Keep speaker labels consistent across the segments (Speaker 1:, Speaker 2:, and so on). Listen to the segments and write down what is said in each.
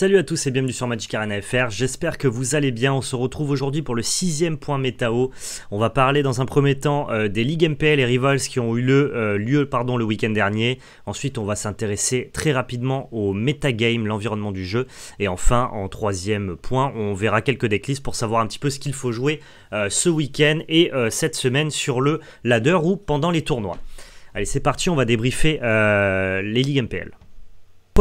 Speaker 1: Salut à tous et bienvenue sur Magic Arena FR, j'espère que vous allez bien, on se retrouve aujourd'hui pour le sixième point métao. On va parler dans un premier temps euh, des ligues MPL et Rivals qui ont eu euh, lieu, pardon, le week-end dernier. Ensuite on va s'intéresser très rapidement au metagame, l'environnement du jeu. Et enfin en troisième point on verra quelques decklists pour savoir un petit peu ce qu'il faut jouer euh, ce week-end et cette semaine sur le ladder ou pendant les tournois. Allez c'est parti, on va débriefer les ligues MPL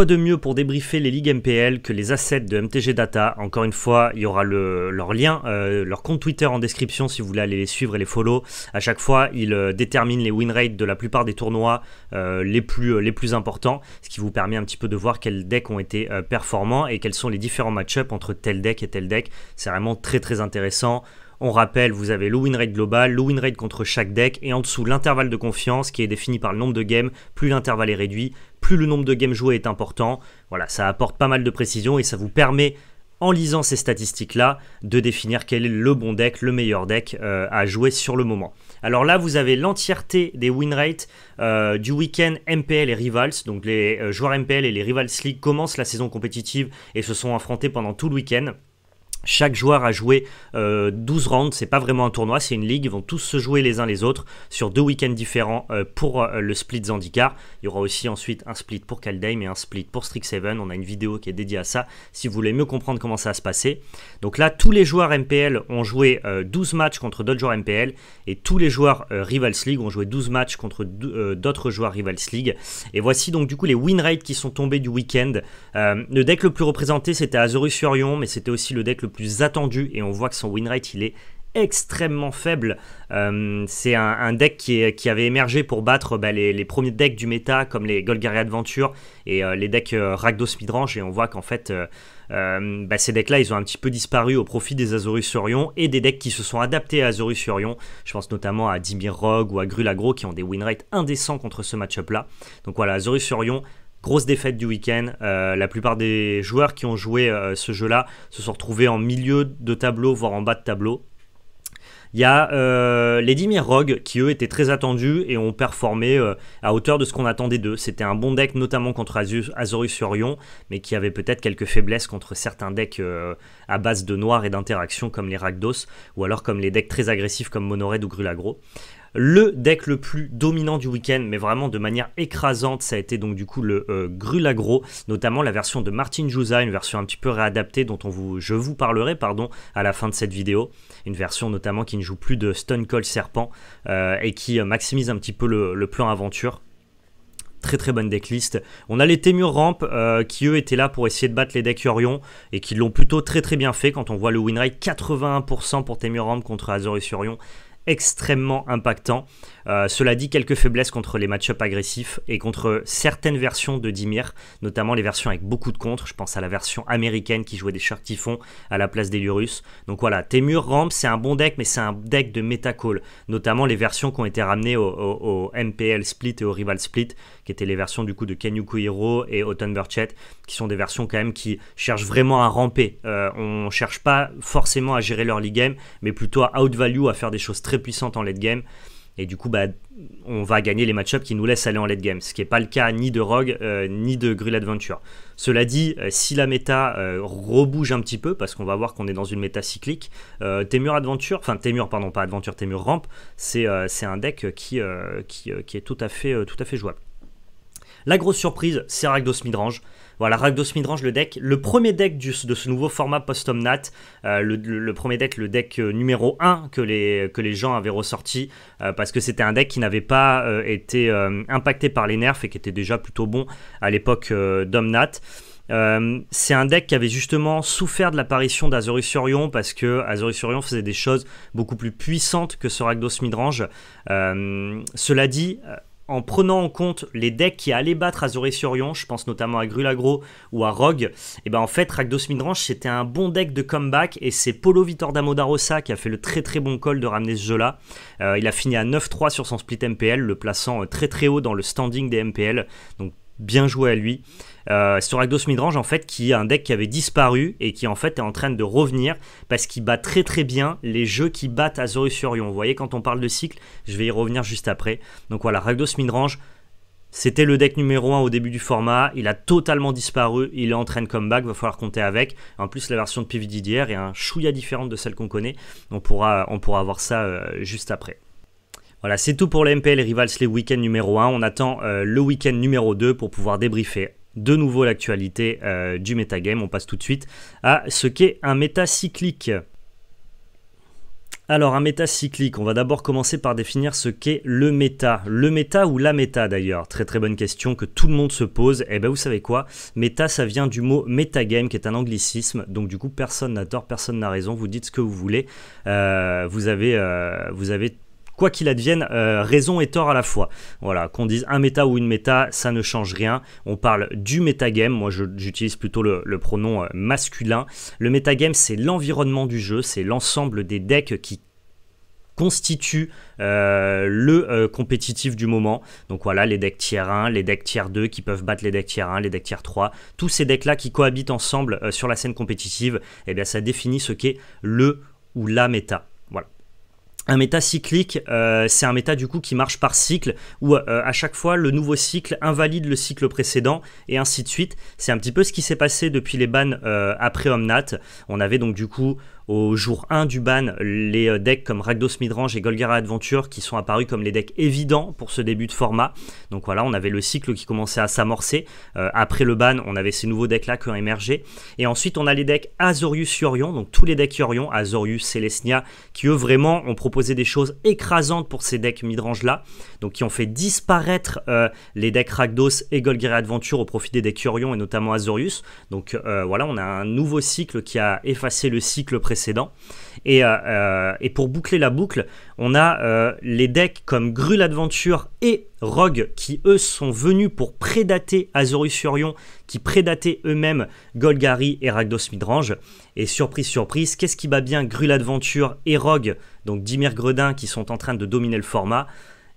Speaker 1: de mieux pour débriefer les ligues MPL que les assets de MTG Data Encore une fois, il y aura leur lien, euh, leur compte Twitter en description si vous voulez aller les suivre et les follow. À chaque fois, ils euh, déterminent les win rates de la plupart des tournois euh, les, plus, les plus importants, ce qui vous permet un petit peu de voir quels decks ont été performants et quels sont les différents match-ups entre tel deck et tel deck. C'est vraiment très très intéressant. On rappelle, vous avez le win rate global, le win rate contre chaque deck, et en dessous l'intervalle de confiance qui est défini par le nombre de games. Plus l'intervalle est réduit, plus le nombre de games joués est important. Voilà, ça apporte pas mal de précision et ça vous permet en lisant ces statistiques-là, de définir quel est le bon deck, le meilleur deck euh, à jouer sur le moment. Alors là, vous avez l'entièreté des win rates euh, du week-end MPL et Rivals. Donc les euh, joueurs MPL et les Rivals League commencent la saison compétitive et se sont affrontés pendant tout le week-end. Chaque joueur a joué 12 euh, rounds, c'est pas vraiment un tournoi, c'est une ligue, ils vont tous se jouer les uns les autres sur deux week-ends différents euh, pour euh, le split Zandikar. Il y aura aussi ensuite un split pour Kaldheim et un split pour Strixhaven, on a une vidéo qui est dédiée à ça si vous voulez mieux comprendre comment ça va se passer. Donc là, tous les joueurs MPL ont joué 12 matchs contre d'autres joueurs MPL et tous les joueurs Rivals League ont joué 12 matchs contre d'autres joueurs Rivals League. Et voici donc du coup les win rates qui sont tombés du week-end. le deck le plus représenté c'était Azorus Furion, mais c'était aussi le deck le plus attendu et on voit que son win il est extrêmement faible. Euh, c'est un, deck qui, avait émergé pour battre bah, les, premiers decks du méta, comme les Golgari Adventure et euh, les decks euh, ragdos Midrange, et on voit qu'en fait, bah, ces decks-là, ils ont un petit peu disparu au profit des Azorus Orion et des decks qui se sont adaptés à Azorus Orion. Je pense notamment à Dimir Rogue ou à Grulagro qui ont des win indécents contre ce matchup là Donc voilà, Azorus Orion, Grosse défaite du week-end. Euh, la plupart des joueurs qui ont joué euh, ce jeu-là se sont retrouvés en milieu de tableau, voire en bas de tableau. Il y a euh, les Dimir Rogue qui eux étaient très attendus et ont performé euh, à hauteur de ce qu'on attendait d'eux. C'était un bon deck notamment contre Azorius Orion, mais qui avait peut-être quelques faiblesses contre certains decks à base de noir et d'interaction comme les Rakdos, ou alors comme les decks très agressifs comme Monored ou Grulagro. Le deck le plus dominant du week-end, mais vraiment de manière écrasante, ça a été donc du coup le euh, Grulagro, notamment la version de Martin Jusa, une version un petit peu réadaptée dont on vous, je vous parlerai pardon, à la fin de cette vidéo. Une version notamment qui ne joue plus de Stone Cold Serpent euh, et qui euh, maximise un petit peu le, plan aventure très très bonne decklist. On a les Temur Ramp qui eux étaient là pour essayer de battre les decks Orion et qui l'ont plutôt très très bien fait quand on voit le win rate 81% pour Temur Ramp contre Azorius Orion extrêmement impactant. Euh, cela dit, quelques faiblesses contre les match up agressifs et contre certaines versions de Dimir, notamment les versions avec beaucoup de contre. Je pense à la version américaine qui jouait des Shark Typhon à la place des Lurus. Donc voilà, Temur Ramp, c'est un bon deck, mais c'est un deck de Metacall, notamment les versions qui ont été ramenées au, au MPL Split et au Rival Split qui étaient les versions du coup de Ken et Autumn Burchett, qui sont des versions quand même qui cherchent vraiment à ramper. On euh, on cherche pas forcément à gérer leur league game, mais plutôt à outvalue, à faire des choses très puissantes en late game. Et du coup, bah, on va gagner les match qui nous laissent aller en late game, ce qui n'est pas le cas ni de Rogue euh, ni de Grill Adventure. Cela dit, euh, si la méta rebouge un petit peu, parce qu'on va voir qu'on est dans une méta cyclique, Temur Adventure, enfin Temur, pardon, pas Adventure, Temur Ramp, c'est un deck qui, qui, qui, est tout à fait, tout à fait jouable. La grosse surprise, c'est Ragdos Midrange. Voilà, Ragdos Midrange, le deck, le premier deck de ce nouveau format post-Omnat, euh, le, premier deck, le deck euh, numéro 1 que les, que les gens avaient ressorti, euh, parce que c'était un deck qui n'avait pas été impacté par les nerfs et qui était déjà plutôt bon à l'époque d'Omnat. c'est un deck qui avait justement souffert de l'apparition d'Azorius parce que Azorius faisait des choses beaucoup plus puissantes que ce Ragdos Midrange. cela dit, en prenant en compte les decks qui allaient battre Azure Surion, je pense notamment à Grulagro ou à Rogue, et eh ben en fait ragdos Midrange c'était un bon deck de comeback et c'est Polo Vitor Damodarosa qui a fait le très très bon call de ramener ce jeu là. Euh, il a fini à 9-3 sur son split MPL, le plaçant euh, très très haut dans le standing des MPL, donc bien joué à lui. C'est euh, sur Midrange, en fait, qui est un deck qui avait disparu et qui en fait est en train de revenir parce qu'il bat très très bien les jeux qui battent Azorius Orion. Vous voyez, quand on parle de cycle, je vais y revenir juste après. Donc voilà, Ragdos Midrange. C'était le deck numéro 1 au début du format, il a totalement disparu, il est en train de comeback, va falloir compter avec. En plus, la version de PVD d'hier est un chouïa différente de celle qu'on connaît, on pourra, on pourra voir ça euh, juste après. Voilà, c'est tout pour les MPL Rivals les week ends numéro 1. On attend euh, le week-end numéro 2 pour pouvoir débriefer de nouveau l'actualité euh, du metagame. On passe tout de suite à ce qu'est un méta cyclique. Alors un méta cyclique, on va d'abord commencer par définir ce qu'est le méta. Le méta ou la méta d'ailleurs, très très bonne question que tout le monde se pose. Et eh ben vous savez quoi Méta ça vient du mot metagame qui est un anglicisme, donc du coup personne n'a tort, personne n'a raison, vous dites ce que vous voulez. Euh, vous, avez, euh, vous avez quoi qu'il advienne, euh, raison et tort à la fois. Voilà, qu'on dise un méta ou une méta, ça ne change rien. On parle du metagame, moi j'utilise plutôt le, pronom euh, masculin. Le metagame, c'est l'environnement du jeu, c'est l'ensemble des decks qui constituent euh, le compétitif du moment. Donc voilà, les decks tiers 1, les decks tiers 2 qui peuvent battre les decks tiers 1, les decks tiers 3, tous ces decks-là qui cohabitent ensemble sur la scène compétitive, eh bien ça définit ce qu'est le ou la méta. Un méta cyclique, euh, c'est un méta du coup qui marche par cycle, où euh, à chaque fois le nouveau cycle invalide le cycle précédent, et ainsi de suite. C'est un petit peu ce qui s'est passé depuis les bans euh, après Omnat. On avait donc du coup au jour 1 du ban, les euh, decks comme Ragdos Midrange et Golgara Adventure qui sont apparus comme les decks évidents pour ce début de format. Donc voilà, on avait le cycle qui commençait à s'amorcer. Euh, après le ban, on avait ces nouveaux decks-là qui ont émergé. Et ensuite, on a les decks Azorius Yorion, donc tous les decks Yorion, Azorius, Celestia, qui eux vraiment ont proposé des choses écrasantes pour ces decks midrange-là. Donc qui ont fait disparaître euh, les decks Ragdos et Golgara Adventure au profit des decks Yorion et notamment Azorius. Donc voilà, on a un nouveau cycle qui a effacé le cycle précédent euh, euh, et, pour boucler la boucle, on a euh, les decks comme Grul Adventure et Rogue qui, eux, sont venus pour prédater Azorus Surion, qui prédataient eux-mêmes Golgari et Ragdos Midrange. Et surprise, surprise, qu'est-ce qui bat bien Grul Adventure et Rogue, donc Dimir Gredin, qui sont en train de dominer le format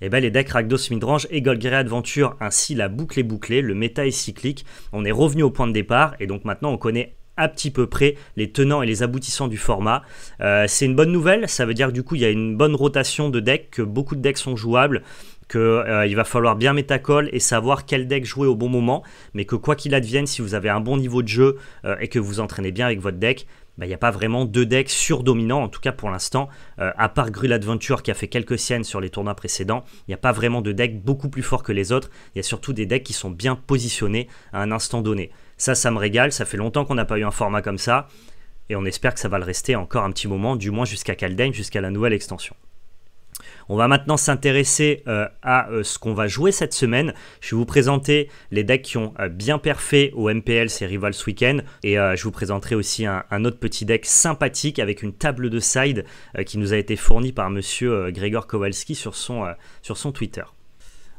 Speaker 1: et eh ben, les decks Ragdos Midrange et Golgari Adventure, ainsi la boucle est bouclée, le méta est cyclique, on est revenu au point de départ, et donc maintenant on connaît à petit peu près les tenants et les aboutissants du format. Euh, c'est une bonne nouvelle, ça veut dire du coup il y a une bonne rotation de decks, que beaucoup de decks sont jouables, qu'il euh, il va falloir bien métacolle et savoir quel deck jouer au bon moment, mais que quoi qu'il advienne, si vous avez un bon niveau de jeu euh, et que vous entraînez bien avec votre deck, bah, il n'y a pas vraiment deux decks surdominants, en tout cas pour l'instant, à part Grul Adventure qui a fait quelques siennes sur les tournois précédents, il n'y a pas vraiment de deck beaucoup plus fort que les autres, il y a surtout des decks qui sont bien positionnés à un instant donné. Ça, ça me régale. Ça fait longtemps qu'on n'a pas eu un format comme ça. Et on espère que ça va le rester encore un petit moment, du moins jusqu'à Calden, jusqu'à la nouvelle extension. On va maintenant s'intéresser euh, à euh, ce qu'on va jouer cette semaine. Je vais vous présenter les decks qui ont euh, bien perfait au MPL ces rivals Weekend, Et je vous présenterai aussi un, autre petit deck sympathique avec une table de side qui nous a été fournie par monsieur Grégor Kowalski sur son, sur son Twitter.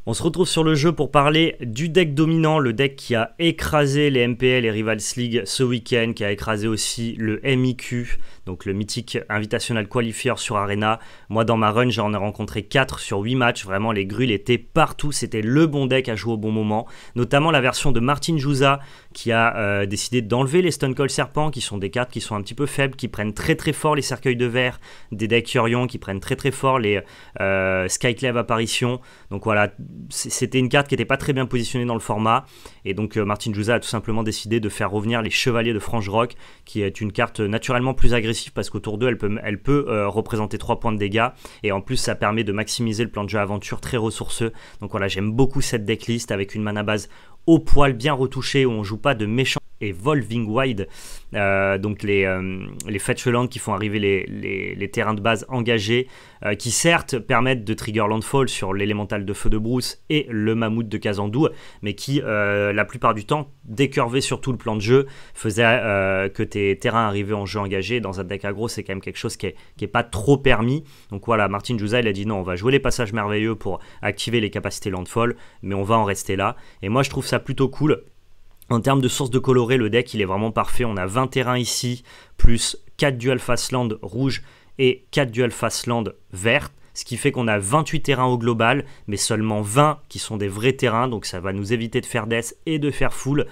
Speaker 1: On se retrouve sur le jeu pour parler du deck dominant, le deck qui a écrasé les MPL et Rivals League ce week-end, qui a écrasé aussi le MIQ, donc le mythique Invitational Qualifier sur Arena. Moi, dans ma run, j'en ai rencontré 4 sur 8 matchs. Vraiment, les grules étaient partout. C'était le bon deck à jouer au bon moment. Notamment la version de Martin Jouza, qui a euh, décidé d'enlever les Stone Cold Serpents, qui sont des cartes qui sont un petit peu faibles, qui prennent très très fort les cercueils de verre, des decks Yorion, qui prennent très très fort les euh, Sky Skyclave Apparition. Donc voilà c'était une carte qui n'était pas très bien positionnée dans le format. Et donc euh, Martin Jouza a tout simplement décidé de faire revenir les Chevaliers de Frange-Rock, qui est une carte naturellement plus agressive parce qu'autour d'eux, elle peut, elle peut euh, représenter 3 points de dégâts. Et en plus, ça permet de maximiser le plan de jeu aventure très ressourceux. Donc voilà, j'aime beaucoup cette decklist avec une mana base au poil bien retouchée où on joue pas de méchants et Volving Wide, euh, donc les, euh, fetch qui font arriver les, terrains de base engagés, euh, qui certes permettent de trigger Landfall sur l'élémental de feu de Bruce et le mammouth de Kazandou, mais qui la plupart du temps sur tout le plan de jeu, faisaient que tes terrains arrivaient en jeu engagé. Dans un deck aggro, c'est quand même quelque chose qui n'est est pas trop permis. Donc voilà, Martin Jouza, il a dit non, on va jouer les passages merveilleux pour activer les capacités Landfall, mais on va en rester là. Et moi, je trouve ça plutôt cool. En termes de source de coloré, le deck il est vraiment parfait. On a 20 terrains ici, plus 4 dual land rouge et 4 dual land vert. Ce qui fait qu'on a 28 terrains au global, mais seulement 20 qui sont des vrais terrains. Donc ça va nous éviter de faire death et de faire full.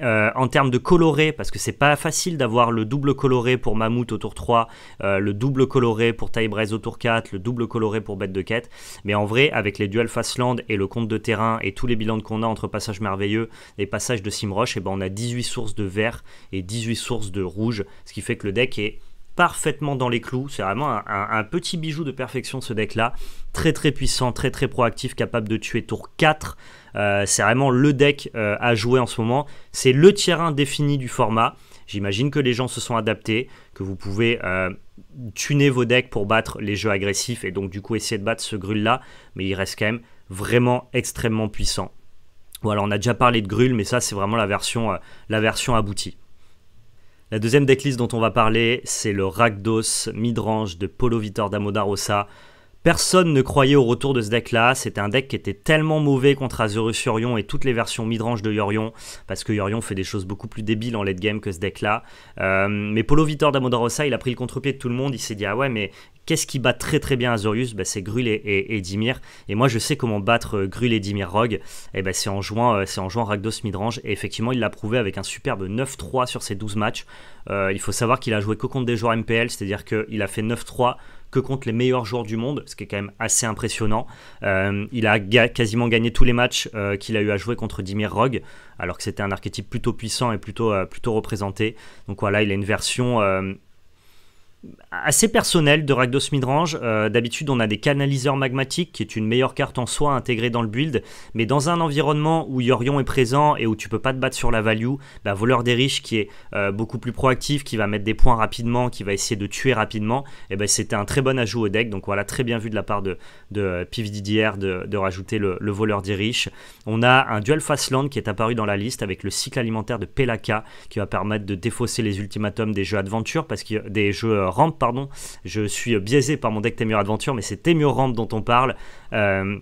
Speaker 1: Euh, en termes de coloré, parce que c'est pas facile d'avoir le double coloré pour Mammouth au tour 3, euh, le double coloré pour Taïbrez au tour 4, le double coloré pour Bête de Quête. Mais en vrai, avec les duels Fastland et le compte de terrain et tous les bilans qu'on a entre Passage merveilleux et Passage de Simroche, et eh ben on a 18 sources de vert et 18 sources de rouge, ce qui fait que le deck est parfaitement dans les clous. C'est vraiment un, un, petit bijou de perfection ce deck-là. Très très puissant, très très proactif, capable de tuer tour 4 euh, c'est vraiment le deck euh, à jouer en ce moment. C'est le terrain défini du format. J'imagine que les gens se sont adaptés, que vous pouvez euh, tuner vos decks pour battre les jeux agressifs et donc du coup essayer de battre ce grul-là. Mais il reste quand même vraiment extrêmement puissant. Voilà, on a déjà parlé de grul, mais ça c'est vraiment la version, la version aboutie. La deuxième decklist dont on va parler, c'est le Ragdos Midrange de Polo Vitor Damodarosa. Personne ne croyait au retour de ce deck-là, c'était un deck qui était tellement mauvais contre Azurus Yorion et toutes les versions midrange de Yorion, parce que Yorion fait des choses beaucoup plus débiles en late game que ce deck-là. Euh, mais Polo Vitor d'Amodorosa, il a pris le contre-pied de tout le monde, il s'est dit « Ah ouais, mais Qu'est-ce qui bat très très bien Azurus bah, C'est Grul et, et, Dimir. Et moi je sais comment battre euh, et Dimir Rogue. Et bah, euh, c'est en jouant, Ragdos c'est en jouant Midrange. Et effectivement il l'a prouvé avec un superbe 9-3 sur ses 12 matchs. il faut savoir qu'il a joué que contre des joueurs MPL, c'est-à-dire qu'il a fait 9-3 que contre les meilleurs joueurs du monde, ce qui est quand même assez impressionnant. Euh, il a quasiment gagné tous les matchs euh, qu'il a eu à jouer contre Dimir Rogue, alors que c'était un archétype plutôt puissant et plutôt, euh, plutôt représenté. Donc voilà, il a une version assez personnel de ragdos Midrange. Euh, d'habitude, on a des canaliseurs magmatiques, qui est une meilleure carte en soi intégrée dans le build. Mais dans un environnement où Yorion est présent et où tu peux pas te battre sur la value, bah, Voleur des Riches, qui est euh, beaucoup plus proactif, qui va mettre des points rapidement, qui va essayer de tuer rapidement, et eh ben c'était un très bon ajout au deck. Donc voilà, très bien vu de la part de, de euh, de, rajouter le, Voleur des Riches. On a un duel Fastland qui est apparu dans la liste avec le cycle alimentaire de Pelaka, qui va permettre de défausser les ultimatums des jeux adventure, parce que des jeux Ramp, pardon. Je suis biaisé par mon deck Temur Adventure, mais c'est Temur Ramp dont on parle. Euh,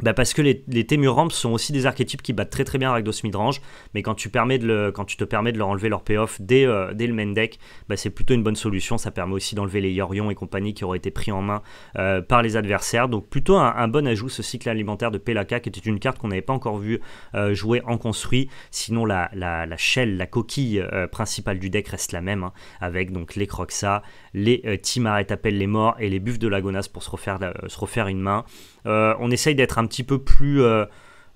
Speaker 1: bah, parce que les, les sont aussi des archétypes qui battent très très bien Ragdos Midrange, mais quand tu, permets de le, quand tu te permets de leur enlever leur payoff dès, euh, dès le main deck, bah, c'est plutôt une bonne solution. Ça permet aussi d'enlever les Yorion et compagnie qui auraient été pris en main euh, par les adversaires. Donc plutôt un, bon ajout ce cycle alimentaire de Pelaka, qui était une carte qu'on n'avait pas encore vue euh, jouer en construit. Sinon, la, la, la shell, la coquille principale du deck reste la même, hein, avec donc les Croxa, les Timaret appelle les morts et les buffs de Lagonas pour se refaire, se refaire une main. on essaye d'être un petit peu plus euh,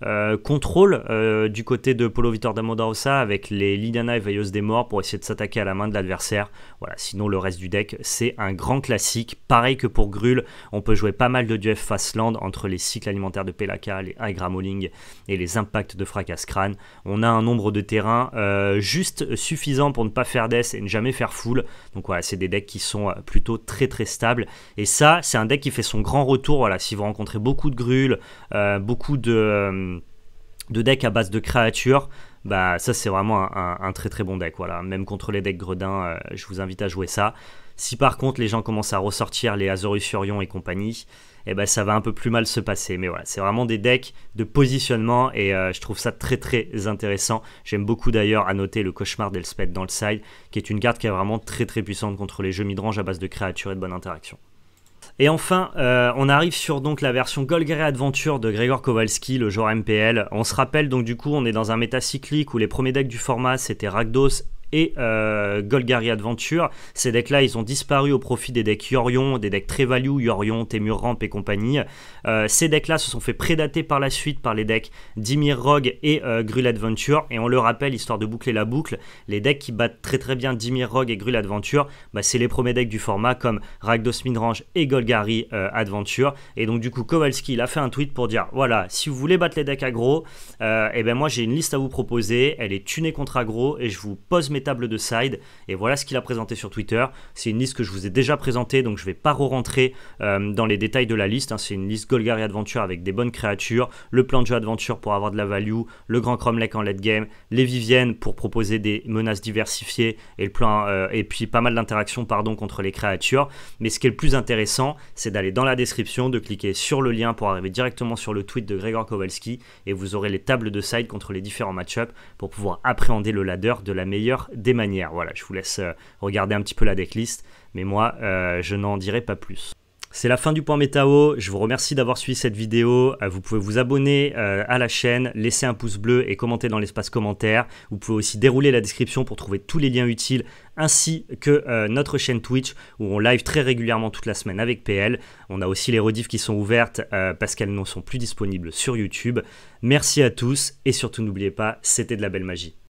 Speaker 1: euh, contrôle euh, du côté de Polo Vitor Damodarosa avec les Lidana et Veilleuse des Morts pour essayer de s'attaquer à la main de l'adversaire. Voilà, sinon le reste du deck, c'est un grand classique. Pareil que pour Grul, on peut jouer pas mal de duels land entre les cycles alimentaires de Pelaka, les High et les impacts de Fracas On a un nombre de terrains euh, juste suffisant pour ne pas faire death et ne jamais faire full. Donc voilà, c'est des decks qui sont plutôt très très stables. Et ça, c'est un deck qui fait son grand retour. Voilà, si vous rencontrez beaucoup de Grul, beaucoup de de deck à base de créatures, bah ça c'est vraiment un, très très bon deck. Voilà, même contre les decks gredins, euh, je vous invite à jouer ça. Si par contre les gens commencent à ressortir les Azorus Furion et compagnie, eh ben ça va un peu plus mal se passer. Mais voilà, c'est vraiment des decks de positionnement et euh, je trouve ça très très intéressant. J'aime beaucoup d'ailleurs à noter le cauchemar d'Elspeth dans le side, qui est une carte qui est vraiment très très puissante contre les jeux midrange à base de créatures et de bonne interaction. Et enfin, euh, on arrive sur donc la version Golgari Adventure de Gregor Kowalski, le genre MPL. On se rappelle donc du coup, on est dans un métacyclique où les premiers decks du format c'était ragdos et euh, Golgari Adventure. Ces decks-là, ils ont disparu au profit des decks Yorion, des decks très value, Yorion, Temur Ramp et compagnie. Euh, ces decks-là se sont fait prédater par la suite par les decks Dimir Rogue et euh, Adventure. Et on le rappelle, histoire de boucler la boucle, les decks qui battent très très bien Dimir Rogue et Grul Adventure, bah, c'est les premiers decks du format comme Ragdos Midrange et Golgari euh, Adventure. Et donc du coup, Kowalski, il a fait un tweet pour dire, voilà, si vous voulez battre les decks aggro, et eh ben moi j'ai une liste à vous proposer, elle est tunée contre aggro et je vous pose mes table tables de side. Et voilà ce qu'il a présenté sur Twitter. C'est une liste que je vous ai déjà présentée, donc je ne vais pas re-rentrer euh, dans les détails de la liste. Hein. C'est une liste Golgari Adventure avec des bonnes créatures, le plan de jeu Adventure pour avoir de la value, le Grand Cromlech en late game, les Viviennes pour proposer des menaces diversifiées et, le plan, euh, et puis pas mal d'interactions pardon, contre les créatures. Mais ce qui est le plus intéressant, c'est d'aller dans la description, de cliquer sur le lien pour arriver directement sur le tweet de Gregor Kowalski et vous aurez les tables de side contre les différents match-ups pour pouvoir appréhender le ladder de la meilleure des manières. Voilà, je vous laisse euh, regarder un petit peu la decklist, mais moi, euh, je n'en dirai pas plus. C'est la fin du point métao, je vous remercie d'avoir suivi cette vidéo, euh, vous pouvez vous abonner à la chaîne, laisser un pouce bleu et commenter dans l'espace commentaire. Vous pouvez aussi dérouler la description pour trouver tous les liens utiles ainsi que notre chaîne Twitch où on live très régulièrement toute la semaine avec PL. On a aussi les rediffs qui sont ouvertes parce qu'elles ne sont plus disponibles sur YouTube. Merci à tous et surtout n'oubliez pas, c'était de la belle magie.